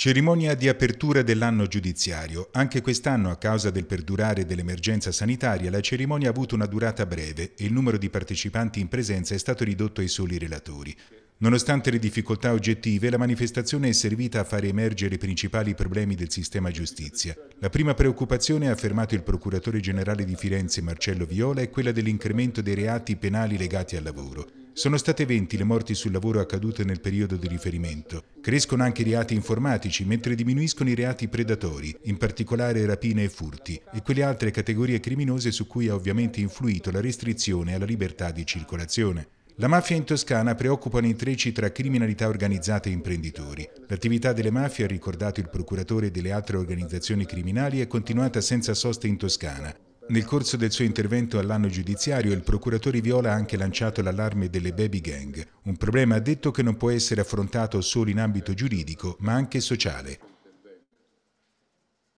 Cerimonia di apertura dell'anno giudiziario. Anche quest'anno, a causa del perdurare dell'emergenza sanitaria, la cerimonia ha avuto una durata breve e il numero di partecipanti in presenza è stato ridotto ai soli relatori. Nonostante le difficoltà oggettive, la manifestazione è servita a fare emergere i principali problemi del sistema giustizia. La prima preoccupazione, ha affermato il procuratore generale di Firenze Marcello Viola, è quella dell'incremento dei reati penali legati al lavoro. Sono state 20 le morti sul lavoro accadute nel periodo di riferimento. Crescono anche i reati informatici, mentre diminuiscono i reati predatori, in particolare rapine e furti, e quelle altre categorie criminose su cui ha ovviamente influito la restrizione alla libertà di circolazione. La mafia in Toscana preoccupa nei intrecci tra criminalità organizzata e imprenditori. L'attività delle mafie, ha ricordato il procuratore delle altre organizzazioni criminali, è continuata senza soste in Toscana, nel corso del suo intervento all'anno giudiziario, il procuratore Viola ha anche lanciato l'allarme delle baby gang, un problema ha detto che non può essere affrontato solo in ambito giuridico, ma anche sociale.